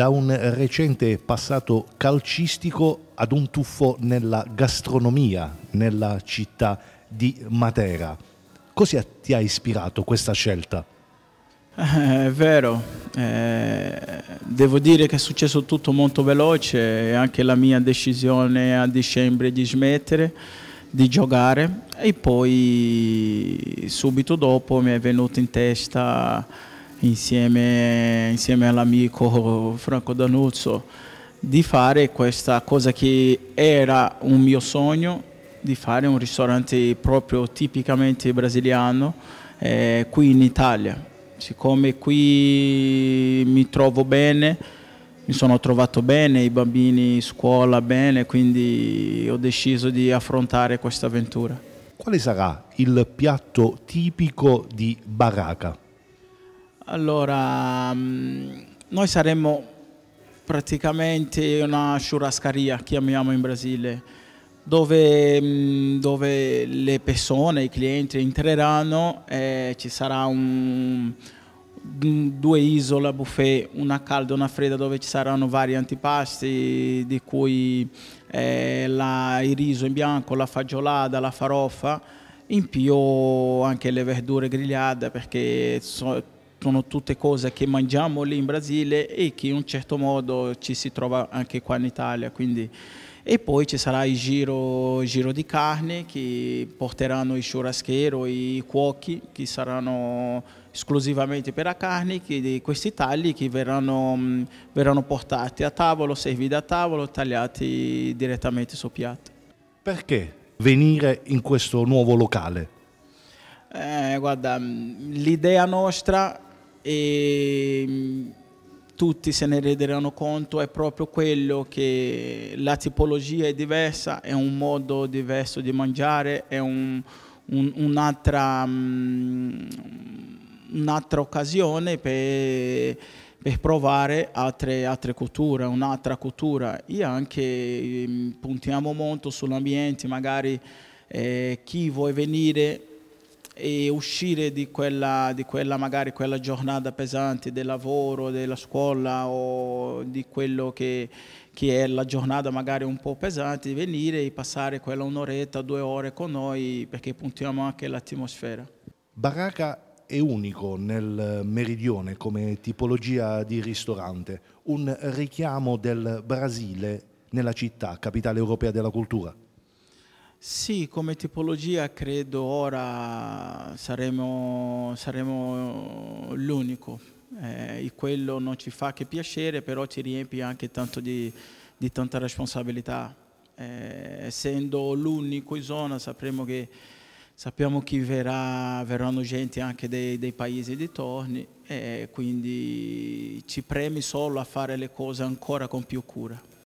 da un recente passato calcistico ad un tuffo nella gastronomia nella città di Matera. Cosa ti ha ispirato questa scelta? Eh, è vero, eh, devo dire che è successo tutto molto veloce, anche la mia decisione a dicembre di smettere di giocare e poi subito dopo mi è venuto in testa insieme, insieme all'amico Franco Danuzzo di fare questa cosa che era un mio sogno di fare un ristorante proprio tipicamente brasiliano eh, qui in Italia. Siccome qui mi trovo bene, mi sono trovato bene, i bambini in scuola bene, quindi ho deciso di affrontare questa avventura. Quale sarà il piatto tipico di Baraka? Allora, mm, noi saremmo praticamente una churrascaria, chiamiamo in Brasile, dove, mm, dove le persone, i clienti entreranno e ci sarà un, due isole buffet, una calda e una fredda dove ci saranno vari antipasti di cui eh, la, il riso in bianco, la fagiolata, la farofa, in più anche le verdure grigliate perché sono sono tutte cose che mangiamo lì in Brasile e che in un certo modo ci si trova anche qua in Italia. Quindi. E poi ci sarà il giro, giro, di carne che porteranno i churraschero e i cuochi che saranno esclusivamente per la carne, che questi tagli che verranno, verranno portati a tavolo, serviti a tavolo, tagliati direttamente sul piatto. Perché venire in questo nuovo locale? Eh, guarda, l'idea nostra e ehm, tutti se ne renderanno conto, è proprio quello che la tipologia è diversa, è un modo diverso di mangiare, è un, un, un'altra, um, un'altra, occasione per, per provare altre, altre, culture, un'altra cultura e anche mm, puntiamo molto sull'ambiente, magari eh, chi vuole venire e uscire di quella, di quella magari quella giornata pesante del lavoro, della scuola o di quello che, che è la giornata magari un po' pesante, venire e passare quella un'oretta, due ore con noi perché puntiamo anche l'atmosfera. Baracca è unico nel meridione come tipologia di ristorante, un richiamo del Brasile nella città, capitale europea della cultura. Sì, come tipologia credo ora saremo, saremo l'unico. Eh, quello non ci fa che piacere, però ci riempie anche tanto di, di tanta responsabilità. Eh, essendo l'unico in zona sapremo che sappiamo che verrà, verranno gente anche dei, dei paesi dintorni e eh, quindi ci premi solo a fare le cose ancora con più cura.